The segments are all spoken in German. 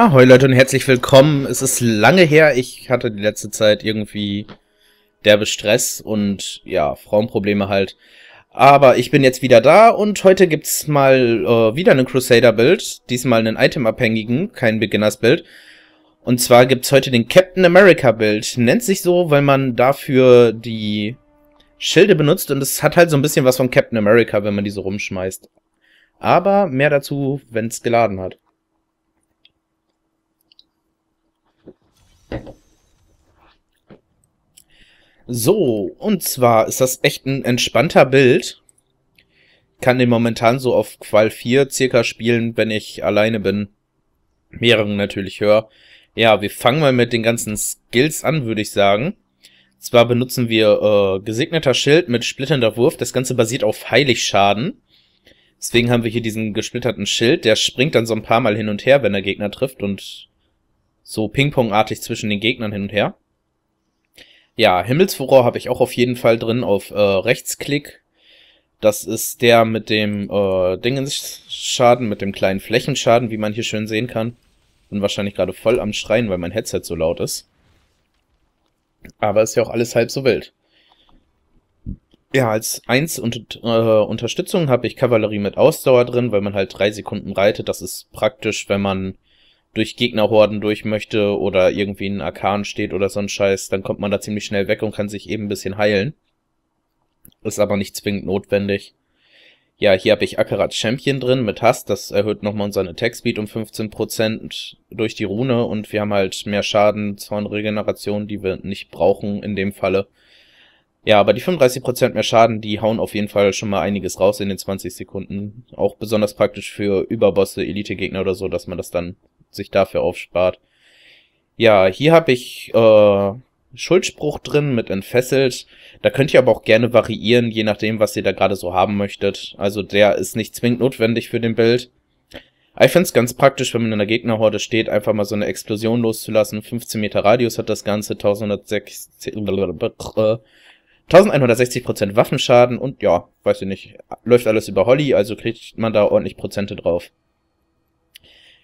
Ahoi Leute und herzlich willkommen. Es ist lange her, ich hatte die letzte Zeit irgendwie derbe Stress und ja, Frauenprobleme halt. Aber ich bin jetzt wieder da und heute gibt's mal äh, wieder einen crusader build diesmal einen Item-abhängigen, kein beginners build Und zwar gibt's heute den Captain america build Nennt sich so, weil man dafür die Schilde benutzt und es hat halt so ein bisschen was von Captain America, wenn man die so rumschmeißt. Aber mehr dazu, wenn's geladen hat. So, und zwar ist das echt ein entspannter Bild. Kann den momentan so auf Qual 4 circa spielen, wenn ich alleine bin. Mehreren natürlich höher. Ja, wir fangen mal mit den ganzen Skills an, würde ich sagen. Zwar benutzen wir äh, gesegneter Schild mit splitternder Wurf. Das Ganze basiert auf Heiligschaden. Deswegen haben wir hier diesen gesplitterten Schild. Der springt dann so ein paar Mal hin und her, wenn der Gegner trifft und so Ping-Pong-artig zwischen den Gegnern hin und her. Ja, Himmelsfuror habe ich auch auf jeden Fall drin auf äh, Rechtsklick. Das ist der mit dem äh, Dingensschaden, mit dem kleinen Flächenschaden, wie man hier schön sehen kann. Bin wahrscheinlich gerade voll am Schreien, weil mein Headset so laut ist. Aber ist ja auch alles halb so wild. Ja, als 1 und, äh, Unterstützung habe ich Kavallerie mit Ausdauer drin, weil man halt 3 Sekunden reitet. Das ist praktisch, wenn man durch Gegnerhorden durch möchte oder irgendwie ein Arkan steht oder so ein Scheiß, dann kommt man da ziemlich schnell weg und kann sich eben ein bisschen heilen. Ist aber nicht zwingend notwendig. Ja, hier habe ich Akkarat Champion drin mit Hass, das erhöht nochmal unseren Attack Speed um 15% durch die Rune und wir haben halt mehr Schaden, Regeneration, die wir nicht brauchen in dem Falle. Ja, aber die 35% mehr Schaden, die hauen auf jeden Fall schon mal einiges raus in den 20 Sekunden. Auch besonders praktisch für Überbosse, Elite-Gegner oder so, dass man das dann sich dafür aufspart. Ja, hier habe ich äh, Schuldspruch drin mit entfesselt. Da könnt ihr aber auch gerne variieren, je nachdem, was ihr da gerade so haben möchtet. Also der ist nicht zwingend notwendig für den Bild. Ah, ich finde es ganz praktisch, wenn man in der Gegnerhorde steht, einfach mal so eine Explosion loszulassen. 15 Meter Radius hat das Ganze, 1160, 1160% äh, Waffenschaden und ja, weiß ich nicht, läuft alles über Holly, also kriegt man da ordentlich Prozente drauf.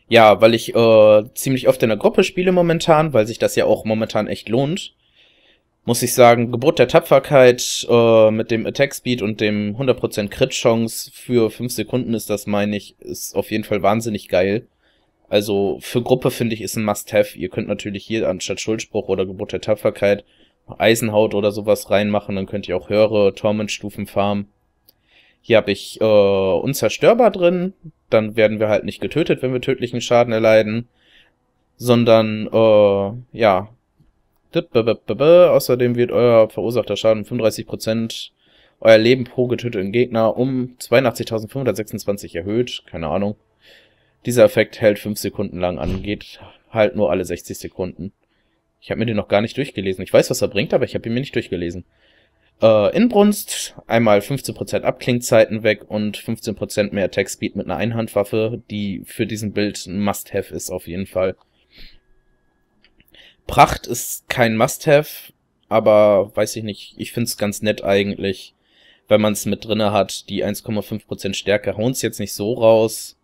Ja, weil ich äh, ziemlich oft in der Gruppe spiele momentan, weil sich das ja auch momentan echt lohnt. Muss ich sagen, Geburt der Tapferkeit äh, mit dem Attack Speed und dem 100% Crit-Chance für 5 Sekunden ist das, meine ich, ist auf jeden Fall wahnsinnig geil. Also für Gruppe finde ich ist ein Must-Have. Ihr könnt natürlich hier anstatt Schuldspruch oder Geburt der Tapferkeit Eisenhaut oder sowas reinmachen, dann könnt ihr auch höhere Torment-Stufen farmen. Hier habe ich äh, unzerstörbar drin. Dann werden wir halt nicht getötet, wenn wir tödlichen Schaden erleiden. Sondern, äh, ja. Außerdem wird euer verursachter Schaden um 35% euer Leben pro getöteten Gegner um 82.526 erhöht. Keine Ahnung. Dieser Effekt hält 5 Sekunden lang an, geht halt nur alle 60 Sekunden. Ich habe mir den noch gar nicht durchgelesen. Ich weiß, was er bringt, aber ich habe ihn mir nicht durchgelesen. Äh, Inbrunst, einmal 15% Abklingzeiten weg und 15% mehr Attack Speed mit einer Einhandwaffe, die für diesen Bild ein Must-Have ist auf jeden Fall. Pracht ist kein Must-Have, aber weiß ich nicht, ich find's ganz nett eigentlich, wenn man's mit drinne hat. Die 1,5% Stärke hauen jetzt nicht so raus.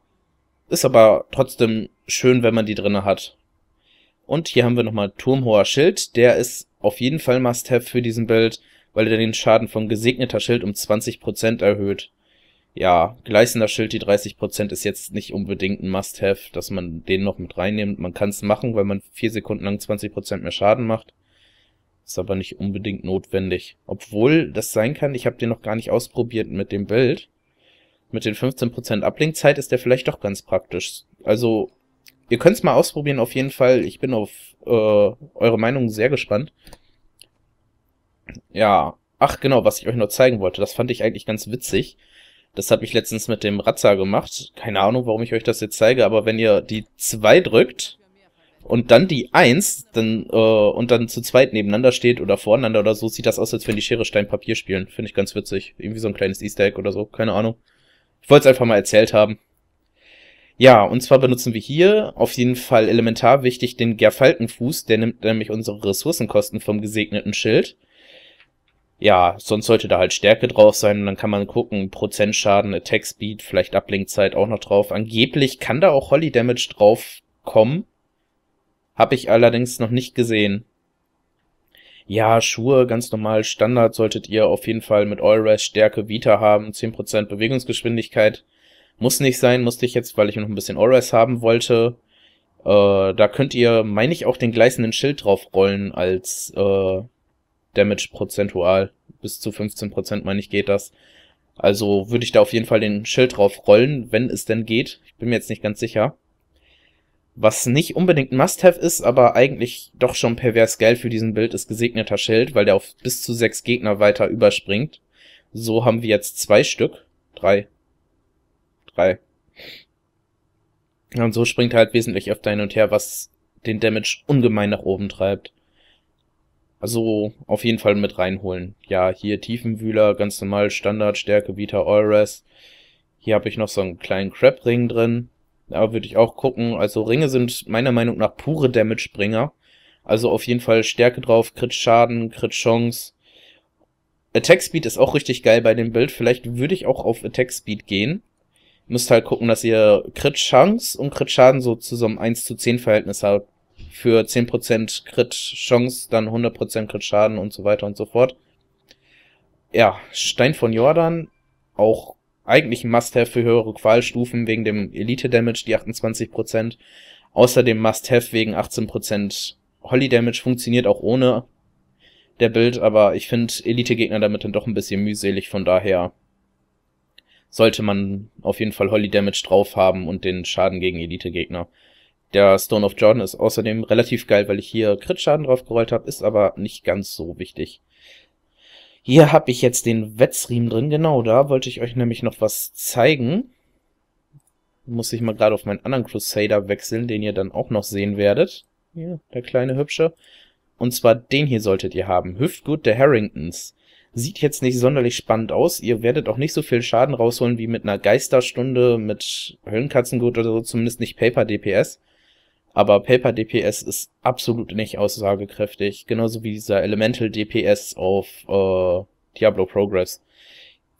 Ist aber trotzdem schön, wenn man die drinne hat. Und hier haben wir nochmal Turmhoher Schild. Der ist auf jeden Fall Must-Have für diesen Bild weil er den Schaden von gesegneter Schild um 20% erhöht. Ja, gleißender Schild, die 30% ist jetzt nicht unbedingt ein Must-Have, dass man den noch mit reinnimmt. Man kann es machen, weil man 4 Sekunden lang 20% mehr Schaden macht. Ist aber nicht unbedingt notwendig. Obwohl das sein kann, ich habe den noch gar nicht ausprobiert mit dem Bild. Mit den 15% Ablinkzeit ist der vielleicht doch ganz praktisch. Also, ihr könnt es mal ausprobieren auf jeden Fall. Ich bin auf äh, eure Meinung sehr gespannt. Ja, ach genau, was ich euch noch zeigen wollte, das fand ich eigentlich ganz witzig. Das habe ich letztens mit dem Razza gemacht. Keine Ahnung, warum ich euch das jetzt zeige, aber wenn ihr die 2 drückt und dann die 1 dann, äh, und dann zu zweit nebeneinander steht oder voreinander oder so, sieht das aus, als wenn die Schere Stein Papier spielen. Finde ich ganz witzig. Irgendwie so ein kleines Easter Egg oder so, keine Ahnung. Ich wollte es einfach mal erzählt haben. Ja, und zwar benutzen wir hier auf jeden Fall elementar wichtig den Gerfaltenfuß, der nimmt nämlich unsere Ressourcenkosten vom gesegneten Schild ja, sonst sollte da halt Stärke drauf sein und dann kann man gucken, Prozentschaden, Attack Speed, vielleicht Ablenkzeit auch noch drauf. Angeblich kann da auch Holly Damage drauf kommen. Habe ich allerdings noch nicht gesehen. Ja, Schuhe, ganz normal, Standard solltet ihr auf jeden Fall mit Allrest Stärke Vita haben, 10% Bewegungsgeschwindigkeit. Muss nicht sein, musste ich jetzt, weil ich noch ein bisschen Allrest haben wollte. Äh, da könnt ihr, meine ich, auch den gleißenden Schild draufrollen als äh, Damage prozentual. Bis zu 15% meine ich geht das. Also würde ich da auf jeden Fall den Schild drauf rollen, wenn es denn geht. Ich bin mir jetzt nicht ganz sicher. Was nicht unbedingt Must-Have ist, aber eigentlich doch schon pervers geil für diesen Bild, ist gesegneter Schild, weil der auf bis zu sechs Gegner weiter überspringt. So haben wir jetzt zwei Stück. Drei. Drei. Und so springt er halt wesentlich öfter hin und her, was den Damage ungemein nach oben treibt. Also auf jeden Fall mit reinholen. Ja, hier Tiefenwühler, ganz normal, Standard, Stärke, Vita, Allrest. Hier habe ich noch so einen kleinen crap ring drin. Da würde ich auch gucken. Also Ringe sind meiner Meinung nach pure Damage-Bringer. Also auf jeden Fall Stärke drauf, Crit-Schaden, Crit-Chance. Attack-Speed ist auch richtig geil bei dem Bild. Vielleicht würde ich auch auf Attack-Speed gehen. Müsst halt gucken, dass ihr Crit-Chance und Crit-Schaden so zu so einem 1 zu 10 Verhältnis habt für 10% Crit-Chance, dann 100% Crit-Schaden und so weiter und so fort. Ja, Stein von Jordan, auch eigentlich ein Must-Have für höhere Qualstufen wegen dem Elite-Damage, die 28%. Außerdem Must-Have wegen 18% Holly-Damage, funktioniert auch ohne der Bild, aber ich finde Elite-Gegner damit dann doch ein bisschen mühselig, von daher sollte man auf jeden Fall Holly Damage drauf haben und den Schaden gegen Elite-Gegner. Der Stone of Jordan ist außerdem relativ geil, weil ich hier Crit-Schaden drauf gerollt habe, ist aber nicht ganz so wichtig. Hier habe ich jetzt den Wetzriemen drin, genau, da wollte ich euch nämlich noch was zeigen. Muss ich mal gerade auf meinen anderen Crusader wechseln, den ihr dann auch noch sehen werdet. Ja, der kleine hübsche. Und zwar den hier solltet ihr haben, Hüftgut der Harringtons. Sieht jetzt nicht sonderlich spannend aus. Ihr werdet auch nicht so viel Schaden rausholen wie mit einer Geisterstunde, mit Höllenkatzengut oder so, zumindest nicht Paper DPS. Aber Paper DPS ist absolut nicht aussagekräftig, genauso wie dieser Elemental DPS auf äh, Diablo Progress.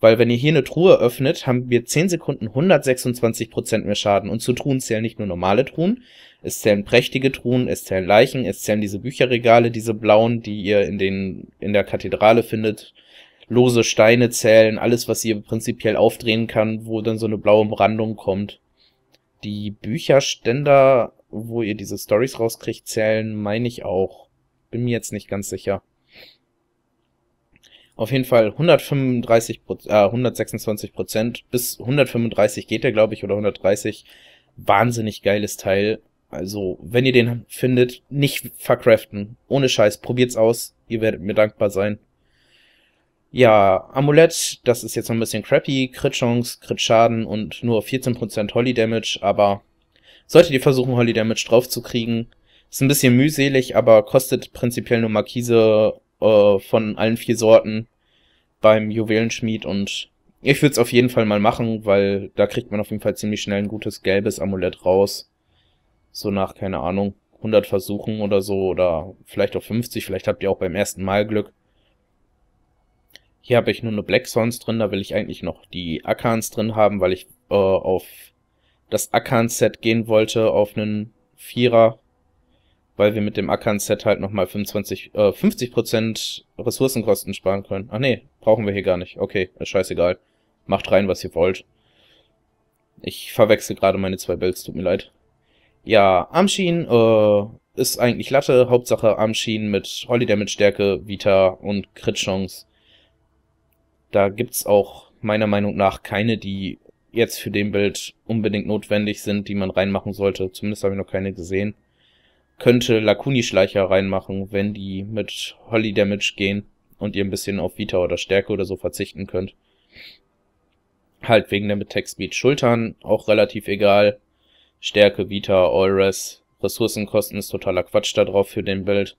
Weil wenn ihr hier eine Truhe öffnet, haben wir 10 Sekunden 126% mehr Schaden. Und zu Truhen zählen nicht nur normale Truhen, es zählen prächtige Truhen, es zählen Leichen, es zählen diese Bücherregale, diese blauen, die ihr in, den, in der Kathedrale findet. Lose Steine zählen, alles, was ihr prinzipiell aufdrehen kann, wo dann so eine blaue Brandung kommt. Die Bücherständer wo ihr diese Stories rauskriegt, zählen, meine ich auch. Bin mir jetzt nicht ganz sicher. Auf jeden Fall 135 äh, 126 Prozent bis 135 geht er, glaube ich, oder 130. Wahnsinnig geiles Teil. Also, wenn ihr den findet, nicht verkraften. Ohne Scheiß, probiert's aus. Ihr werdet mir dankbar sein. Ja, Amulett, das ist jetzt noch ein bisschen crappy. Crit-Chance, Crit-Schaden und nur 14% Holy Damage, aber Solltet ihr versuchen, Holy Damage draufzukriegen. Ist ein bisschen mühselig, aber kostet prinzipiell nur Markise äh, von allen vier Sorten beim Juwelenschmied und ich würde es auf jeden Fall mal machen, weil da kriegt man auf jeden Fall ziemlich schnell ein gutes gelbes Amulett raus. So nach, keine Ahnung, 100 Versuchen oder so oder vielleicht auch 50, vielleicht habt ihr auch beim ersten Mal Glück. Hier habe ich nur eine Black Swans drin, da will ich eigentlich noch die Akans drin haben, weil ich äh, auf das Akan-Set gehen wollte auf einen Vierer, weil wir mit dem Akan-Set halt nochmal 25, äh, 50% Ressourcenkosten sparen können. Ach nee, brauchen wir hier gar nicht. Okay, ist scheißegal. Macht rein, was ihr wollt. Ich verwechsel gerade meine zwei Builds, tut mir leid. Ja, Amshin äh, ist eigentlich Latte. Hauptsache Amshin mit Holly Damage Stärke, Vita und Crit Chance. Da gibt's auch meiner Meinung nach keine, die jetzt für den Bild unbedingt notwendig sind, die man reinmachen sollte. Zumindest habe ich noch keine gesehen. Könnte Lakuni-Schleicher reinmachen, wenn die mit Holly Damage gehen und ihr ein bisschen auf Vita oder Stärke oder so verzichten könnt. Halt wegen der mit Speed Schultern auch relativ egal. Stärke, Vita, all Allres. Ressourcenkosten ist totaler Quatsch da drauf für den Bild.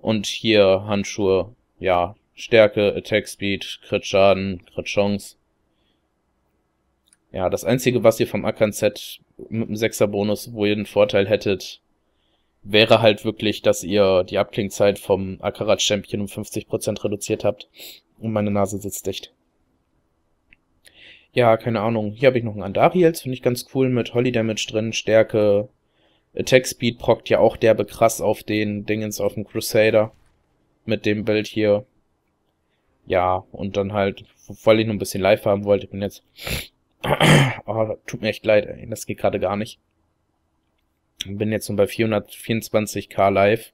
Und hier Handschuhe, ja, Stärke, Attack Speed, Crit Schaden, Crit Chance. Ja, das Einzige, was ihr vom Akanset mit dem 6er Bonus, wo ihr einen Vorteil hättet, wäre halt wirklich, dass ihr die Abklingzeit vom akkarat Champion um 50% reduziert habt. Und meine Nase sitzt dicht. Ja, keine Ahnung. Hier habe ich noch einen Andariels, finde ich ganz cool, mit Holy Damage drin, Stärke, Attack Speed prockt ja auch derbe krass auf den Dingens auf dem Crusader. Mit dem Bild hier. Ja, und dann halt, weil ich noch ein bisschen live haben wollte, ich bin jetzt oh, tut mir echt leid, ey. das geht gerade gar nicht. Bin jetzt nur bei 424k live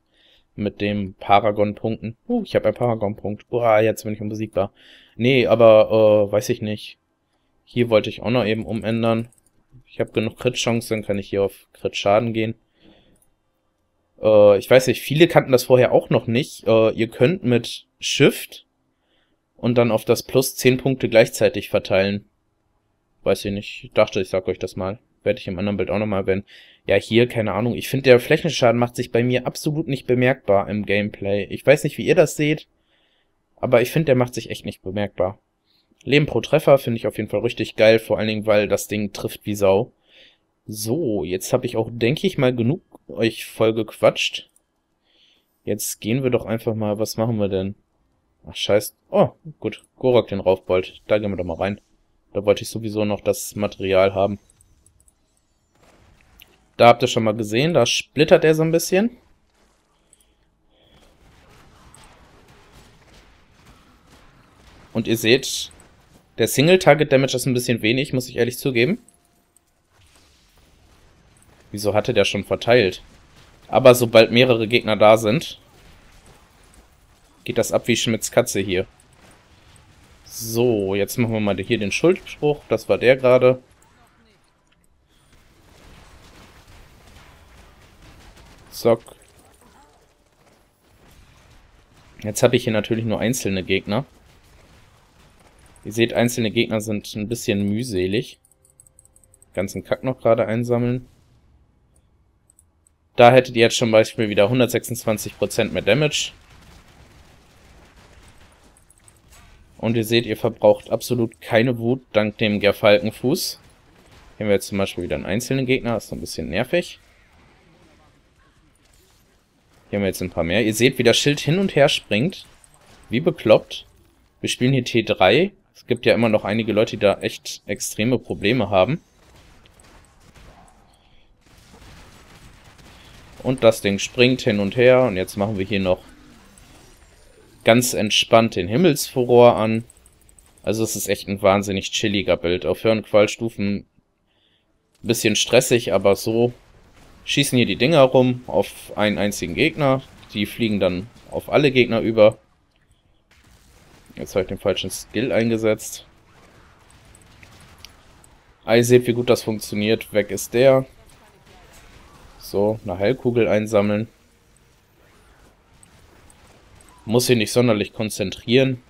mit dem Paragon-Punkten. Uh, ich habe einen Paragon-Punkt. Boah, jetzt bin ich unbesiegbar. Nee, aber äh, weiß ich nicht. Hier wollte ich auch noch eben umändern. Ich habe genug Crit-Chance, dann kann ich hier auf Crit-Schaden gehen. Äh, ich weiß nicht, viele kannten das vorher auch noch nicht. Äh, ihr könnt mit Shift und dann auf das Plus 10 Punkte gleichzeitig verteilen. Weiß ich nicht. Dachte, ich sag euch das mal. Werde ich im anderen Bild auch nochmal erwähnen. Ja, hier, keine Ahnung. Ich finde, der Flächenschaden macht sich bei mir absolut nicht bemerkbar im Gameplay. Ich weiß nicht, wie ihr das seht. Aber ich finde, der macht sich echt nicht bemerkbar. Leben pro Treffer finde ich auf jeden Fall richtig geil. Vor allen Dingen, weil das Ding trifft wie Sau. So, jetzt habe ich auch, denke ich mal, genug euch voll gequatscht. Jetzt gehen wir doch einfach mal, was machen wir denn? Ach, scheiß. Oh, gut. Gorak den Raufbold. Da gehen wir doch mal rein. Da wollte ich sowieso noch das Material haben. Da habt ihr schon mal gesehen, da splittert er so ein bisschen. Und ihr seht, der Single-Target-Damage ist ein bisschen wenig, muss ich ehrlich zugeben. Wieso hatte der schon verteilt? Aber sobald mehrere Gegner da sind, geht das ab wie Schmitz Katze hier. So, jetzt machen wir mal hier den Schuldspruch. Das war der gerade. Zock. Jetzt habe ich hier natürlich nur einzelne Gegner. Ihr seht, einzelne Gegner sind ein bisschen mühselig. Ganzen Kack noch gerade einsammeln. Da hättet ihr jetzt zum Beispiel wieder 126% mehr Damage. Und ihr seht, ihr verbraucht absolut keine Wut dank dem Gerfalkenfuß. Hier haben wir jetzt zum Beispiel wieder einen einzelnen Gegner, ist ein bisschen nervig. Hier haben wir jetzt ein paar mehr. Ihr seht, wie das Schild hin und her springt. Wie bekloppt. Wir spielen hier T3. Es gibt ja immer noch einige Leute, die da echt extreme Probleme haben. Und das Ding springt hin und her. Und jetzt machen wir hier noch ganz entspannt den Himmelsfuror an. Also es ist echt ein wahnsinnig chilliger Bild. Auf höheren Qualstufen ein bisschen stressig, aber so schießen hier die Dinger rum auf einen einzigen Gegner. Die fliegen dann auf alle Gegner über. Jetzt habe ich den falschen Skill eingesetzt. Ah, ihr seht, wie gut das funktioniert. Weg ist der. So, eine Heilkugel einsammeln. Muss sie nicht sonderlich konzentrieren.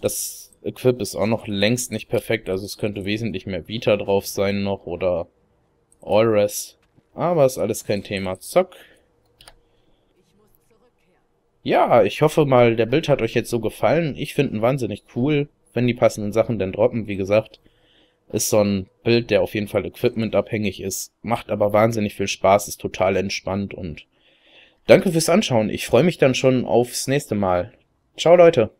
Das Equip ist auch noch längst nicht perfekt, also es könnte wesentlich mehr Vita drauf sein noch oder Allres. Aber ist alles kein Thema. Zock. Ja, ich hoffe mal, der Bild hat euch jetzt so gefallen. Ich finde ihn wahnsinnig cool, wenn die passenden Sachen denn droppen. Wie gesagt, ist so ein Bild, der auf jeden Fall equipmentabhängig ist, macht aber wahnsinnig viel Spaß, ist total entspannt und Danke fürs Anschauen. Ich freue mich dann schon aufs nächste Mal. Ciao, Leute.